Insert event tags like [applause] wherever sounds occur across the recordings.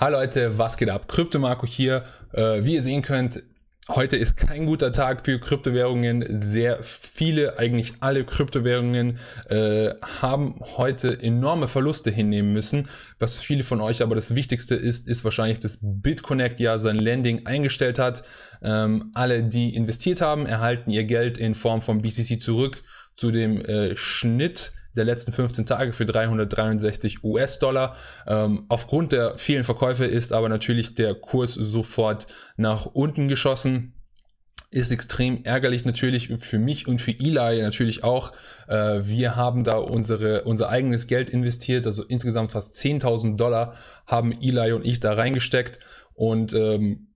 Hi Leute, was geht ab? Krypto Marco hier. Äh, wie ihr sehen könnt, heute ist kein guter Tag für Kryptowährungen. Sehr viele, eigentlich alle Kryptowährungen äh, haben heute enorme Verluste hinnehmen müssen. Was für viele von euch aber das Wichtigste ist, ist wahrscheinlich, dass BitConnect ja sein Landing eingestellt hat. Ähm, alle, die investiert haben, erhalten ihr Geld in Form von BCC zurück zu dem äh, Schnitt der letzten 15 Tage für 363 US-Dollar. Ähm, aufgrund der vielen Verkäufe ist aber natürlich der Kurs sofort nach unten geschossen ist extrem ärgerlich natürlich für mich und für Eli natürlich auch. Äh, wir haben da unsere, unser eigenes Geld investiert, also insgesamt fast 10.000 Dollar haben Eli und ich da reingesteckt und ähm,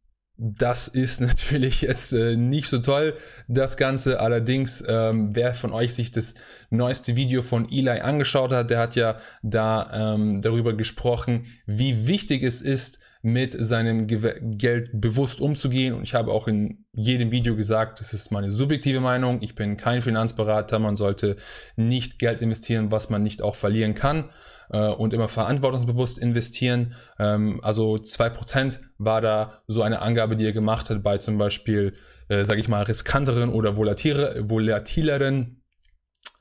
das ist [laughs] natürlich jetzt äh, nicht so toll, das Ganze. Allerdings, ähm, wer von euch sich das neueste Video von Eli angeschaut hat, der hat ja da ähm, darüber gesprochen, wie wichtig es ist, mit seinem Ge Geld bewusst umzugehen. Und ich habe auch in jedem Video gesagt, das ist meine subjektive Meinung. Ich bin kein Finanzberater. Man sollte nicht Geld investieren, was man nicht auch verlieren kann. Äh, und immer verantwortungsbewusst investieren. Ähm, also 2% war da so eine Angabe, die er gemacht hat bei zum Beispiel, äh, sage ich mal, riskanteren oder volatileren, volatileren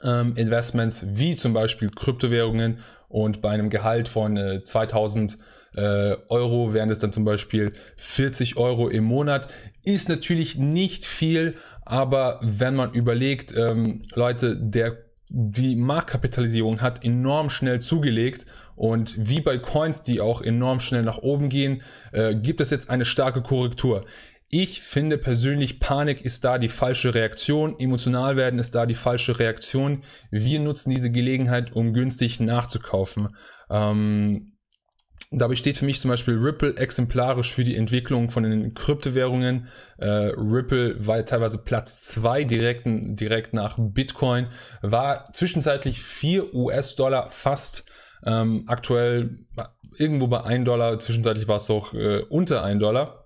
ähm, Investments wie zum Beispiel Kryptowährungen und bei einem Gehalt von 2000 äh, äh, Euro, wären es dann zum Beispiel 40 Euro im Monat. Ist natürlich nicht viel, aber wenn man überlegt, ähm, Leute, der, die Marktkapitalisierung hat enorm schnell zugelegt und wie bei Coins, die auch enorm schnell nach oben gehen, äh, gibt es jetzt eine starke Korrektur. Ich finde persönlich, Panik ist da die falsche Reaktion, emotional werden ist da die falsche Reaktion. Wir nutzen diese Gelegenheit, um günstig nachzukaufen. Ähm, dabei steht für mich zum Beispiel Ripple exemplarisch für die Entwicklung von den Kryptowährungen. Äh, Ripple war teilweise Platz zwei direkt, direkt nach Bitcoin, war zwischenzeitlich vier US-Dollar fast. Ähm, aktuell irgendwo bei 1 Dollar, zwischenzeitlich war es auch äh, unter 1 Dollar.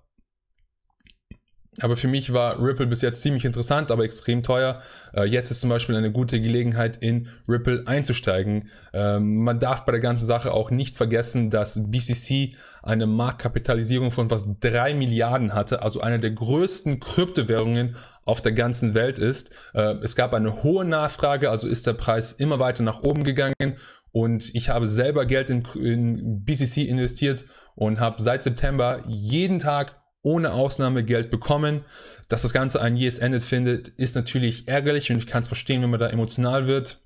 Aber für mich war Ripple bis jetzt ziemlich interessant, aber extrem teuer. Äh, jetzt ist zum Beispiel eine gute Gelegenheit, in Ripple einzusteigen. Ähm, man darf bei der ganzen Sache auch nicht vergessen, dass BCC eine Marktkapitalisierung von fast drei Milliarden hatte, also eine der größten Kryptowährungen auf der ganzen Welt ist. Äh, es gab eine hohe Nachfrage, also ist der Preis immer weiter nach oben gegangen. Und ich habe selber Geld in, in BCC investiert und habe seit September jeden Tag ohne Ausnahme Geld bekommen. Dass das Ganze ein jähes Ende findet, ist natürlich ärgerlich und ich kann es verstehen, wenn man da emotional wird.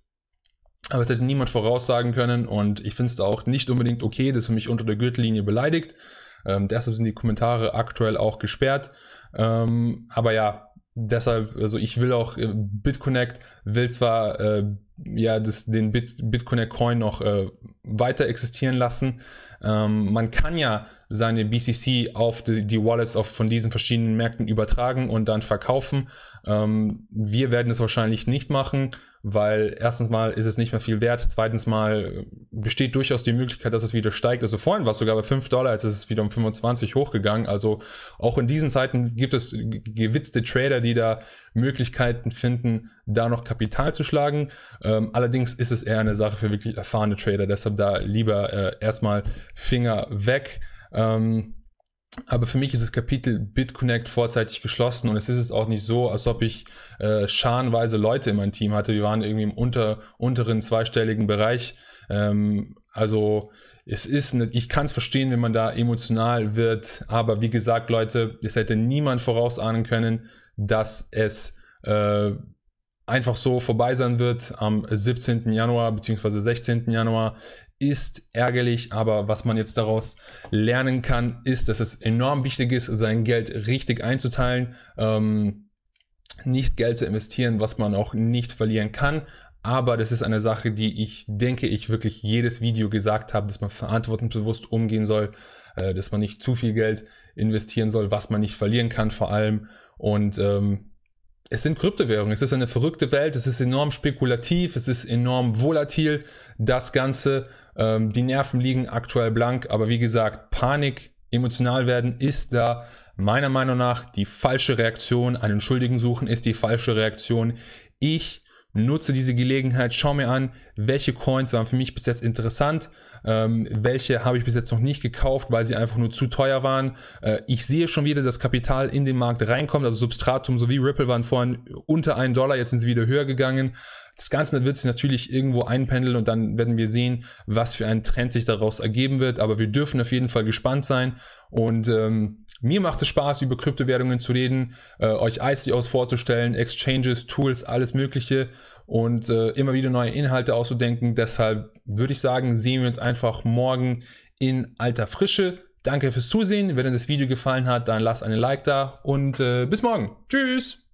Aber es hätte niemand voraussagen können und ich finde es auch nicht unbedingt okay, dass man mich unter der Gürtellinie beleidigt. Ähm, deshalb sind die Kommentare aktuell auch gesperrt. Ähm, aber ja, deshalb, also ich will auch, äh, BitConnect will zwar äh, ja das, den Bit, BitConnect Coin noch äh, weiter existieren lassen. Ähm, man kann ja seine BCC auf die, die Wallets auf, von diesen verschiedenen Märkten übertragen und dann verkaufen. Ähm, wir werden es wahrscheinlich nicht machen, weil erstens mal ist es nicht mehr viel wert, zweitens mal äh, besteht durchaus die Möglichkeit, dass es wieder steigt. Also vorhin war es sogar bei 5 Dollar, jetzt ist es wieder um 25 hochgegangen. Also auch in diesen Zeiten gibt es gewitzte Trader, die da Möglichkeiten finden, da noch Kapital zu schlagen. Ähm, allerdings ist es eher eine Sache für wirklich erfahrene Trader, deshalb da lieber äh, erstmal Finger weg. Ähm, aber für mich ist das Kapitel BitConnect vorzeitig geschlossen und es ist jetzt auch nicht so, als ob ich äh, scharenweise Leute in meinem Team hatte. Wir waren irgendwie im unter, unteren zweistelligen Bereich. Ähm, also es ist, nicht, ich kann es verstehen, wenn man da emotional wird, aber wie gesagt, Leute, es hätte niemand vorausahnen können, dass es äh, einfach so vorbei sein wird am 17. Januar bzw. 16. Januar, ist ärgerlich, aber was man jetzt daraus lernen kann, ist, dass es enorm wichtig ist, sein Geld richtig einzuteilen, ähm, nicht Geld zu investieren, was man auch nicht verlieren kann. Aber das ist eine Sache, die ich denke, ich wirklich jedes Video gesagt habe, dass man verantwortungsbewusst umgehen soll, äh, dass man nicht zu viel Geld investieren soll, was man nicht verlieren kann vor allem. Und ähm, es sind Kryptowährungen, es ist eine verrückte Welt, es ist enorm spekulativ, es ist enorm volatil, das Ganze. Ähm, die Nerven liegen aktuell blank, aber wie gesagt, Panik, emotional werden, ist da meiner Meinung nach die falsche Reaktion. Einen Schuldigen suchen ist die falsche Reaktion. Ich nutze diese Gelegenheit, schau mir an, welche Coins waren für mich bis jetzt interessant, ähm, welche habe ich bis jetzt noch nicht gekauft, weil sie einfach nur zu teuer waren. Äh, ich sehe schon wieder, dass Kapital in den Markt reinkommt, also Substratum sowie Ripple waren vorhin unter einen Dollar, jetzt sind sie wieder höher gegangen. Das Ganze wird sich natürlich irgendwo einpendeln und dann werden wir sehen, was für ein Trend sich daraus ergeben wird. Aber wir dürfen auf jeden Fall gespannt sein. Und ähm, mir macht es Spaß, über Kryptowährungen zu reden, äh, euch ICOs vorzustellen, Exchanges, Tools, alles Mögliche und äh, immer wieder neue Inhalte auszudenken. Deshalb würde ich sagen, sehen wir uns einfach morgen in alter Frische. Danke fürs Zusehen. Wenn dir das Video gefallen hat, dann lass einen Like da und äh, bis morgen. Tschüss.